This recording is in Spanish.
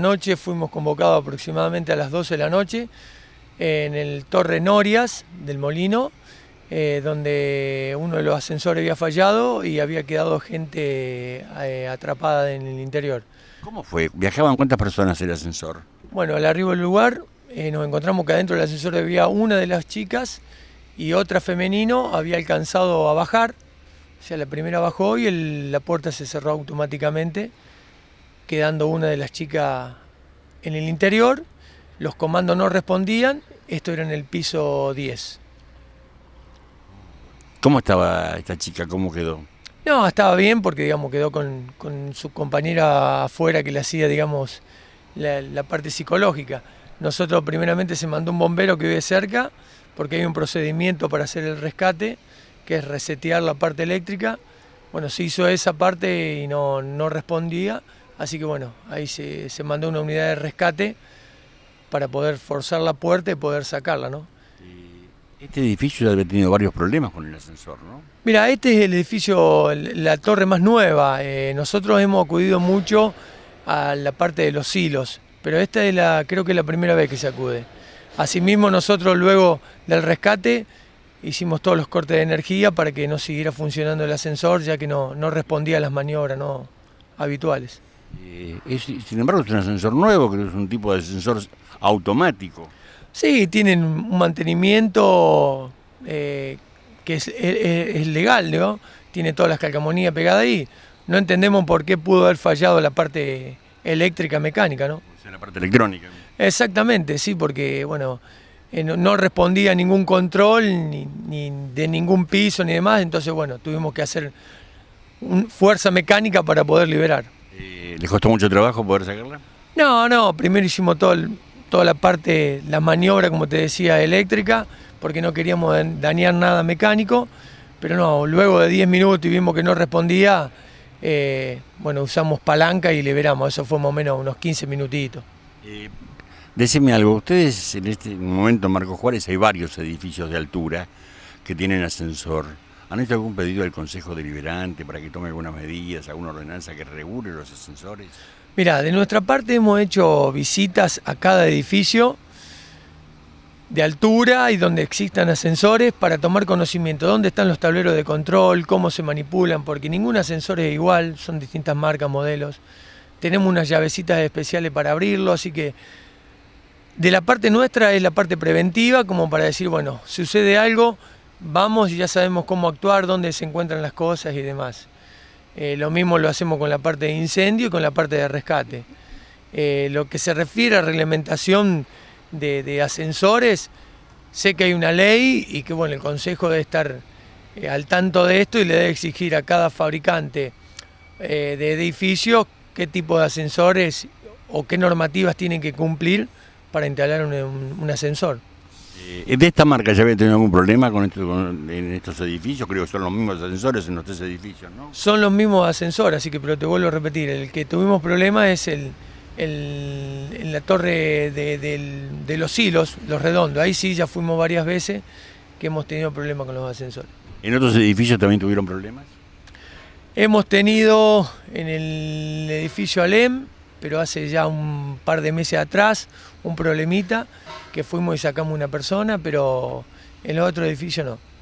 noche fuimos convocados aproximadamente a las 12 de la noche en el Torre Norias del Molino, eh, donde uno de los ascensores había fallado y había quedado gente eh, atrapada en el interior. ¿Cómo fue? ¿Viajaban cuántas personas el ascensor? Bueno, al arribo del lugar eh, nos encontramos que adentro del ascensor había una de las chicas y otra femenino había alcanzado a bajar. O sea, la primera bajó y la puerta se cerró automáticamente quedando una de las chicas en el interior, los comandos no respondían, esto era en el piso 10. ¿Cómo estaba esta chica? ¿Cómo quedó? No, estaba bien porque digamos quedó con, su compañera afuera que le hacía digamos la, parte psicológica. Nosotros primeramente se mandó un bombero que vive cerca porque hay un procedimiento para hacer el rescate que es resetear la parte eléctrica. Bueno, se hizo esa parte y no, no respondía. Así que bueno, ahí se, mandó una unidad de rescate para poder forzar la puerta y poder sacarla, ¿no? Este edificio ya había tenido varios problemas con el ascensor, ¿no? Mira, este es el edificio, la torre más nueva. Eh, nosotros hemos acudido mucho a la parte de los hilos, pero esta es la, creo que la primera vez que se acude. Asimismo, nosotros luego del rescate hicimos todos los cortes de energía para que no siguiera funcionando el ascensor, ya que no, respondía a las maniobras habituales. Eh, sin embargo, es un ascensor nuevo, que es un tipo de ascensor automático. Sí, tienen un mantenimiento eh, que es, legal, ¿no? Tiene todas las calcamonías pegadas ahí. No entendemos por qué pudo haber fallado la parte eléctrica mecánica, ¿no? la parte electrónica. Exactamente, sí, porque, bueno, eh, no respondía a ningún control, ni, de ningún piso, ni demás. Entonces, bueno, tuvimos que hacer fuerza mecánica para poder liberar. ¿Les costó mucho trabajo poder sacarla? No, no, primero hicimos todo toda la parte, la maniobra, como te decía, eléctrica, porque no queríamos dañar nada mecánico, pero no, luego de 10 minutos y vimos que no respondía, eh, bueno, usamos palanca y liberamos, eso fue más o menos unos 15 minutitos. Eh, decime algo, ustedes en este momento, Marco Juárez, hay varios edificios de altura que tienen ascensor. ¿Han hecho algún pedido al Consejo Deliberante para que tome algunas medidas, alguna ordenanza que regule los ascensores? Mira, de nuestra parte hemos hecho visitas a cada edificio de altura y donde existan ascensores para tomar conocimiento dónde están los tableros de control, cómo se manipulan, porque ningún ascensor es igual, son distintas marcas, modelos. Tenemos unas llavecitas especiales para abrirlo, así que de la parte nuestra es la parte preventiva, como para decir, bueno, si sucede algo, vamos y ya sabemos cómo actuar, dónde se encuentran las cosas y demás. Eh, lo mismo lo hacemos con la parte de incendio y con la parte de rescate. Eh, lo que se refiere a reglamentación de, ascensores, sé que hay una ley y que bueno, el Consejo debe estar eh, al tanto de esto y le debe exigir a cada fabricante de edificios qué tipo de ascensores o qué normativas tienen que cumplir para instalar un ascensor. Eh, ¿De esta marca ya había tenido algún problema con, en estos edificios? Creo que son los mismos ascensores en los tres edificios, ¿no? Son los mismos ascensores, así que pero te vuelvo a repetir, el que tuvimos problema es el, en la torre de los hilos, los redondos. Ahí sí ya fuimos varias veces que hemos tenido problemas con los ascensores. ¿En otros edificios también tuvieron problemas? Hemos tenido en el edificio Alem, pero hace ya un par de meses atrás un problemita que fuimos y sacamos una persona, pero en el otro edificio no.